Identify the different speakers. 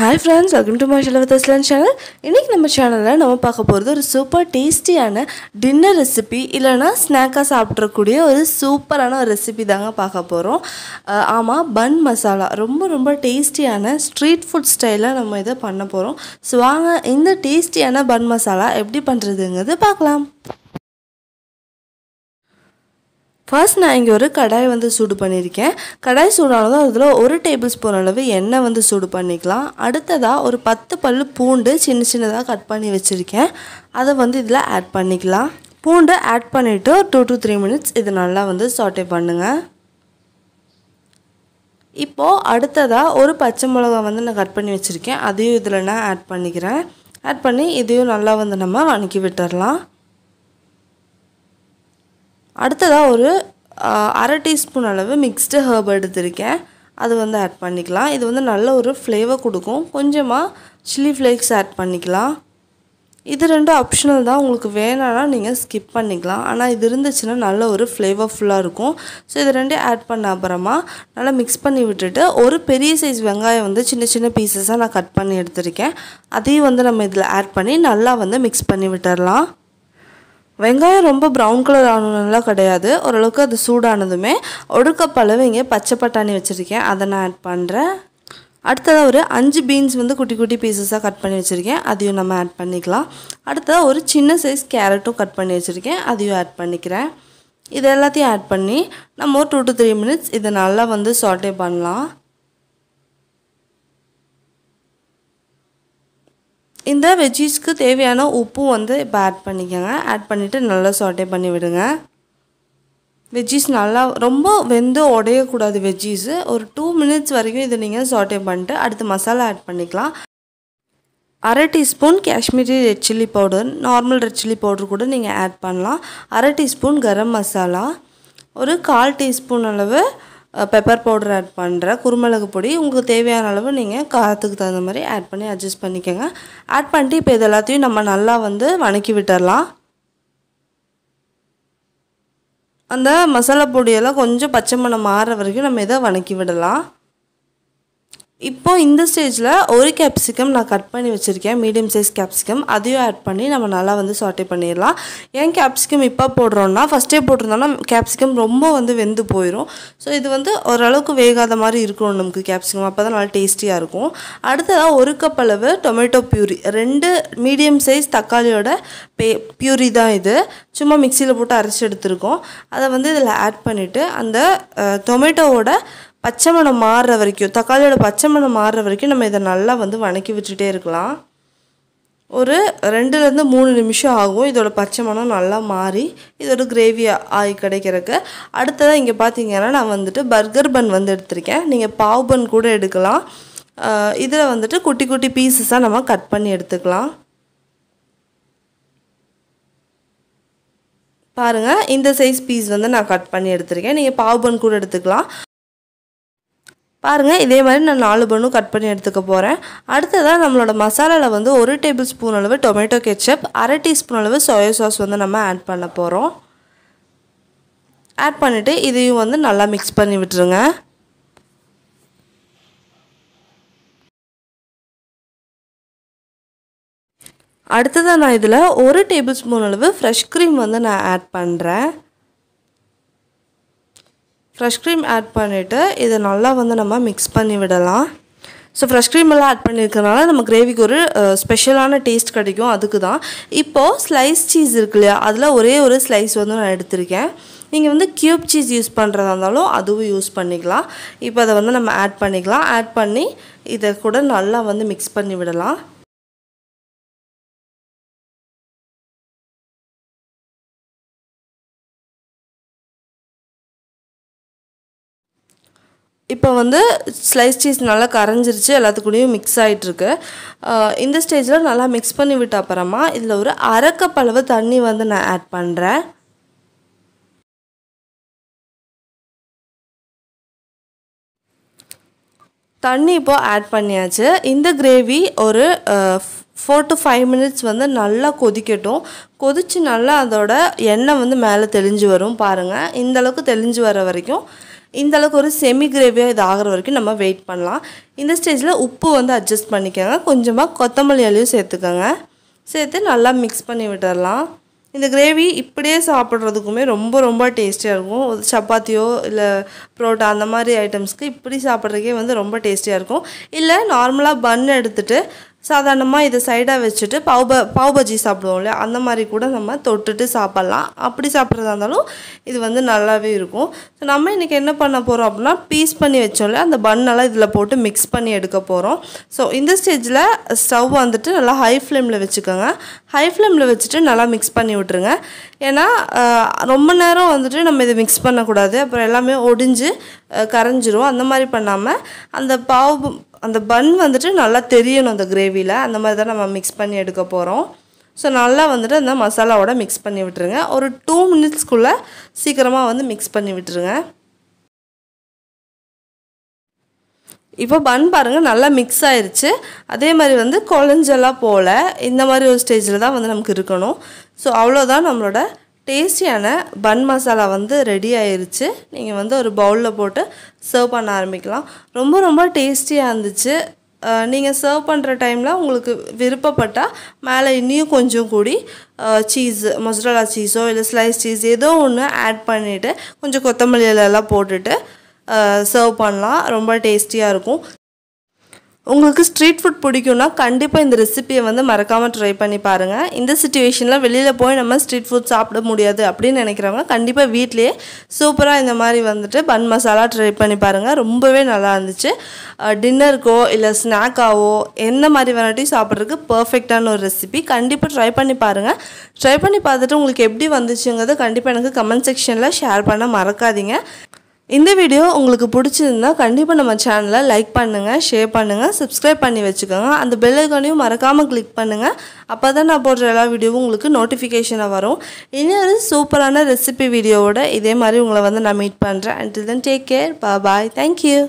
Speaker 1: hi friends welcome to மாஷல் with channel இன்றைக்கி நம்ம சேனலில் நம்ம பார்க்க போகிறது ஒரு சூப்பர் டேஸ்டியான டின்னர் ரெசிபி இல்லைனா ஸ்நாக்காக சாப்பிட்றக்கூடிய ஒரு சூப்பரான ஒரு ரெசிபி தாங்க பார்க்க போகிறோம் ஆமாம் பன் மசாலா ரொம்ப ரொம்ப டேஸ்டியான ஸ்ட்ரீட் ஃபுட் ஸ்டைலில் நம்ம இதை பண்ண போகிறோம் ஸோ வாங்க இந்த டேஸ்டியான பன் மசாலா எப்படி பண்ணுறதுங்கிறது பார்க்கலாம் ஃபர்ஸ்ட் நான் இங்கே ஒரு கடாய் வந்து சூடு பண்ணியிருக்கேன் கடாய் சூடானதும் அதில் ஒரு டேபிள் ஸ்பூன் அளவு எண்ணெய் வந்து சூடு பண்ணிக்கலாம் அடுத்ததாக ஒரு பத்து பல் பூண்டு சின்ன சின்னதாக கட் பண்ணி வச்சுருக்கேன் அதை வந்து இதில் ஆட் பண்ணிக்கலாம் பூண்டு ஆட் பண்ணிவிட்டு டூ டு த்ரீ மினிட்ஸ் இது நல்லா வந்து சாட்டை பண்ணுங்கள் இப்போது அடுத்ததாக ஒரு பச்சை மிளகா வந்து நான் கட் பண்ணி வச்சுருக்கேன் அதையும் இதில் நான் ஆட் பண்ணிக்கிறேன் ஆட் பண்ணி இதையும் நல்லா வந்து நம்ம வணக்கி விட்டுடலாம் அடுத்ததாக ஒரு அரை டீஸ்பூன் அளவு மிக்ஸ்டு ஹேர்ப் எடுத்திருக்கேன் அது வந்து ஆட் பண்ணிக்கலாம் இது வந்து நல்ல ஒரு ஃப்ளேவர் கொடுக்கும் கொஞ்சமாக சில்லி ஃப்ளேக்ஸ் ஆட் பண்ணிக்கலாம் இது ரெண்டும் ஆப்ஷனல் தான் உங்களுக்கு வேணாம்னா நீங்கள் ஸ்கிப் பண்ணிக்கலாம் ஆனால் இது இருந்துச்சுன்னா நல்ல ஒரு ஃப்ளேவர்ஃபுல்லாக இருக்கும் ஸோ இது ரெண்டையும் ஆட் பண்ண அப்புறமா நல்லா மிக்ஸ் பண்ணி விட்டுட்டு ஒரு பெரிய சைஸ் வெங்காயம் வந்து சின்ன சின்ன பீசஸாக நான் கட் பண்ணி எடுத்திருக்கேன் அதையும் வந்து நம்ம இதில் ஆட் பண்ணி நல்லா வந்து மிக்ஸ் பண்ணி விட்டுடலாம் வெங்காயம் ரொம்ப ப்ரௌன் கலர் ஆனதுலாம் கிடையாது ஓரளவுக்கு அது சூடானதுமே ஒரு கப் அளவு இங்கே பச்சை பட்டாணி வச்சுருக்கேன் அதை நான் ஆட் பண்ணுறேன் அடுத்ததாக ஒரு அஞ்சு பீன்ஸ் வந்து குட்டி குட்டி பீசஸாக கட் பண்ணி வச்சுருக்கேன் அதையும் நம்ம ஆட் பண்ணிக்கலாம் அடுத்ததாக ஒரு சின்ன சைஸ் கேரட்டும் கட் பண்ணி வச்சுருக்கேன் அதையும் ஆட் பண்ணிக்கிறேன் இது எல்லாத்தையும் ஆட் பண்ணி நம்ம ஒரு டூ டு த்ரீ மினிட்ஸ் இதை நல்லா வந்து சாட்டே பண்ணலாம் இந்த வெஜ்ஜீஸ்க்கு தேவையான உப்பும் வந்து இப்போ ஆட் பண்ணிக்கோங்க ஆட் பண்ணிவிட்டு நல்லா சாட்டே பண்ணி விடுங்க வெஜ்ஜீஸ் நல்லா ரொம்ப வெந்து உடையக்கூடாது வெஜ்ஜீஸு ஒரு டூ மினிட்ஸ் வரைக்கும் இதை நீங்கள் சாட்டே பண்ணிட்டு அடுத்து மசாலா ஆட் பண்ணிக்கலாம் அரை teaspoon Kashmiri red chilli powder normal red chilli powder கூட நீங்கள் ஆட் பண்ணலாம் அரை டீஸ்பூன் கரம் மசாலா ஒரு கால் டீஸ்பூன் அளவு பெப்பர் பவுடர் ஆட் பண்ணுறேன் குருமிளகு பொடி உங்களுக்கு தேவையான அளவு நீங்கள் காரத்துக்கு தகுந்த மாதிரி ஆட் பண்ணி அட்ஜஸ்ட் பண்ணிக்கோங்க ஆட் பண்ணிட்டு இப்போ இது எல்லாத்தையும் நம்ம நல்லா வந்து வணக்கி விட்டுடலாம் அந்த மசாலா பொடியெல்லாம் கொஞ்சம் பச்சை மணம் மாறுற வரைக்கும் நம்ம இதை வணக்கி விடலாம் இப்போ இந்த ஸ்டேஜில் ஒரு கேப்சிகம் நான் கட் பண்ணி வச்சுருக்கேன் மீடியம் சைஸ் கேப்சிகம் அதையும் ஆட் பண்ணி நம்ம நல்லா வந்து சாட்டே பண்ணிடலாம் ஏன் கேப்சிகம் இப்போ போடுறோன்னா ஃபஸ்ட்டே போட்டிருந்தோம்னா கேப்சிகம் ரொம்ப வந்து வெந்து போயிடும் ஸோ இது வந்து ஓரளவுக்கு வேகாத மாதிரி இருக்கணும் நமக்கு கேப்சிகம் அப்போ தான் நல்லா டேஸ்டியாக இருக்கும் அடுத்ததாக ஒரு கப் அளவு டொமேட்டோ பியூரி ரெண்டு மீடியம் சைஸ் தக்காளியோட பே பியூரி தான் இது சும்மா மிக்சியில் போட்டு அரைச்சி எடுத்துருக்கோம் அதை வந்து இதில் ஆட் பண்ணிவிட்டு அந்த டொமேட்டோவோட பச்சை மணம் மாறுற வரைக்கும் தக்காளியோட பச்சை மணம் மாறுற வரைக்கும் நம்ம இதை நல்லா வந்து வணக்கி விட்டுட்டே இருக்கலாம் ஒரு ரெண்டுலேருந்து மூணு நிமிஷம் ஆகும் இதோட பச்சை மணம் நல்லா மாறி இதோட கிரேவி ஆகி கிடைக்கிறக்கு அடுத்ததாக இங்கே பார்த்தீங்கன்னா நான் வந்துட்டு பர்கர் பன் வந்து எடுத்திருக்கேன் நீங்கள் பாவ் பன் கூட எடுக்கலாம் இதில் வந்துட்டு குட்டி குட்டி பீசஸாக நம்ம கட் பண்ணி எடுத்துக்கலாம் பாருங்கள் இந்த சைஸ் பீஸ் வந்து நான் கட் பண்ணி எடுத்திருக்கேன் நீங்கள் பாவ் பன் கூட எடுத்துக்கலாம் பாருங்கள் இதே மாதிரி நான் நாலு பண்ணும் கட் பண்ணி எடுத்துக்க போகிறேன் அடுத்ததாக நம்மளோட மசாலாவில் வந்து ஒரு டேபிள் ஸ்பூன் அளவு டொமேட்டோ கெச்சப் அரை டீஸ்பூன் அளவு சோயா சாஸ் வந்து நம்ம ஆட் பண்ண போகிறோம் ஆட் பண்ணிவிட்டு இதையும் வந்து நல்லா மிக்ஸ் பண்ணி விட்டுருங்க அடுத்ததாக நான் இதில் ஒரு டேபிள் ஸ்பூன் அளவு ஃப்ரெஷ் க்ரீம் வந்து நான் ஆட் பண்ணுறேன் ஃப்ரெஷ் க்ரீம் ஆட் பண்ணிவிட்டு இதை நல்லா வந்து நம்ம மிக்ஸ் பண்ணி விடலாம் ஸோ ஃப்ரெஷ் க்ரீம் எல்லாம் ஆட் பண்ணியிருக்கனால நம்ம கிரேவிக்கு ஒரு ஸ்பெஷலான டேஸ்ட் கிடைக்கும் அதுக்கு தான் இப்போது ஸ்லைஸ் சீஸ் இருக்கு இல்லையா அதில் ஒரே ஒரு ஸ்லைஸ் வந்து நான் எடுத்திருக்கேன் நீங்கள் வந்து க்யூப் சீஸ் யூஸ் பண்ணுறதா இருந்தாலும் அதுவும் யூஸ் பண்ணிக்கலாம் இப்போ அதை வந்து நம்ம ஆட் பண்ணிக்கலாம் ஆட் பண்ணி இதை கூட நல்லா வந்து மிக்ஸ் பண்ணி விடலாம் இப்போ வந்து ஸ்லைஸ் சீஸ் நல்லா கரைஞ்சிருச்சு எல்லாத்துக்கூடையும் மிக்ஸ் ஆகிட்டுருக்கு இந்த ஸ்டேஜில் நல்லா மிக்ஸ் பண்ணி விட்ட அப்புறமா இதில் ஒரு அளவு தண்ணி வந்து நான் ஆட் பண்ணுறேன் தண்ணி இப்போது ஆட் பண்ணியாச்சு இந்த கிரேவி ஒரு ஃபோர் டு ஃபைவ் மினிட்ஸ் வந்து நல்லா கொதிக்கட்டும் கொதித்து நல்லா அதோட எண்ணெய் வந்து மேலே தெளிஞ்சு வரும் பாருங்கள் இந்தளவுக்கு தெளிஞ்சு வர வரைக்கும் இந்தளவுக்கு ஒரு செமி கிரேவியாக இது ஆகிற வரைக்கும் நம்ம வெயிட் பண்ணலாம் இந்த ஸ்டேஜில் உப்பு வந்து அட்ஜஸ்ட் பண்ணிக்கோங்க கொஞ்சமாக கொத்தமல்லி அலையும் சேர்த்துக்கோங்க சேர்த்து நல்லா மிக்ஸ் பண்ணி விட்டுடலாம் இந்த கிரேவி இப்படியே சாப்பிட்றதுக்குமே ரொம்ப ரொம்ப டேஸ்டியாக இருக்கும் சப்பாத்தியோ இல்லை புரோட்டா அந்த மாதிரி ஐட்டம்ஸ்க்கு இப்படி சாப்பிட்றதுக்கே வந்து ரொம்ப டேஸ்டியாக இருக்கும் இல்லை நார்மலாக பன் எடுத்துகிட்டு சாதாரணமாக இதை சைடாக வச்சுட்டு பாவ் பாவ்பஜி சாப்பிடுவோம் இல்லையா அந்த மாதிரி கூட நம்ம தொட்டுட்டு சாப்பிட்லாம் அப்படி சாப்பிட்றதா இருந்தாலும் இது வந்து நல்லாவே இருக்கும் ஸோ நம்ம இன்றைக்கி என்ன பண்ண போகிறோம் அப்படின்னா பீஸ் பண்ணி வச்சோம்ல அந்த பன்னெல்லாம் இதில் போட்டு மிக்ஸ் பண்ணி எடுக்க போகிறோம் ஸோ இந்த ஸ்டேஜில் ஸ்டவ் வந்துட்டு நல்லா ஹை ஃப்ளேமில் வச்சுக்கோங்க ஹை ஃப்ளேமில் வச்சுட்டு நல்லா மிக்ஸ் பண்ணி விட்ருங்க ஏன்னா ரொம்ப நேரம் வந்துட்டு நம்ம இதை மிக்ஸ் பண்ணக்கூடாது அப்புறம் எல்லாமே ஒடிஞ்சு கரைஞ்சிரும் அந்த மாதிரி பண்ணாமல் அந்த பாவ் அந்த பன் வந்துட்டு நல்லா தெரியணும் அந்த கிரேவியில் அந்த மாதிரி தான் நம்ம மிக்ஸ் பண்ணி எடுக்க போகிறோம் ஸோ நல்லா வந்துட்டு அந்த மசாலாவோட மிக்ஸ் பண்ணி விட்டுருங்க ஒரு டூ மினிட்ஸ்க்குள்ளே சீக்கிரமாக வந்து மிக்ஸ் பண்ணி விட்டுருங்க இப்போ பன் பாருங்கள் நல்லா மிக்ஸ் ஆயிடுச்சு அதே மாதிரி வந்து குழஞ்செல்லாம் போல் இந்த மாதிரி ஒரு ஸ்டேஜில் தான் வந்து நமக்கு இருக்கணும் ஸோ அவ்வளோதான் நம்மளோட டேஸ்டியான பன் மசாலா வந்து ரெடி ஆயிடுச்சு நீங்கள் வந்து ஒரு பவுலில் போட்டு சர்வ் பண்ண ஆரம்பிக்கலாம் ரொம்ப ரொம்ப டேஸ்டியாக இருந்துச்சு நீங்கள் சர்வ் பண்ணுற டைமில் உங்களுக்கு விருப்பப்பட்டால் மேலே இன்னும் கொஞ்சம் கூடி சீஸு மொசரலா சீஸோ இல்லை ஸ்லைஸ் சீஸ் ஏதோ ஒன்று ஆட் பண்ணிவிட்டு கொஞ்சம் கொத்தமல்லியிலலாம் போட்டுட்டு சர்வ் பண்ணலாம் ரொம்ப டேஸ்டியாக இருக்கும் உங்களுக்கு ஸ்ட்ரீட் ஃபுட் பிடிக்கும்னா கண்டிப்பாக இந்த ரெசிபியை வந்து மறக்காமல் ட்ரை பண்ணி பாருங்கள் இந்த சுச்சுவேஷனில் வெளியில் போய் நம்ம ஸ்ட்ரீட் ஃபுட் சாப்பிட முடியாது அப்படின்னு நினைக்கிறவங்க கண்டிப்பாக வீட்லேயே சூப்பராக இந்த மாதிரி வந்துட்டு பன் மசாலா ட்ரை பண்ணி பாருங்கள் ரொம்பவே நல்லா இருந்துச்சு டின்னருக்கோ இல்லை ஸ்நாக்காவோ எந்த மாதிரி வெரைட்டியும் சாப்பிட்றதுக்கு பர்ஃபெக்டான ஒரு ரெசிபி கண்டிப்பாக ட்ரை பண்ணி பாருங்கள் ட்ரை பண்ணி பார்த்துட்டு உங்களுக்கு எப்படி வந்துச்சுங்கிறத கண்டிப்பாக எனக்கு கமெண்ட் செக்ஷனில் ஷேர் பண்ண மறக்காதீங்க இந்த வீடியோ உங்களுக்கு பிடிச்சிருந்தா கண்டிப்பாக நம்ம சேனலை லைக் பண்ணுங்கள் ஷேர் பண்ணுங்கள் சப்ஸ்கிரைப் பண்ணி வச்சுக்கோங்க அந்த பெல் ஐக்கானையும் மறக்காமல் கிளிக் பண்ணுங்கள் அப்போ தான் நான் போடுற எல்லா வீடியோவும் உங்களுக்கு நோட்டிஃபிகேஷனாக வரும் இன்னொரு சூப்பரான ரெசிபி வீடியோவோட இதே மாதிரி உங்களை வந்து நான் மீட் பண்ணுறேன் அண்ட் தென் டேக் கேர் பா பாய் தேங்க்யூ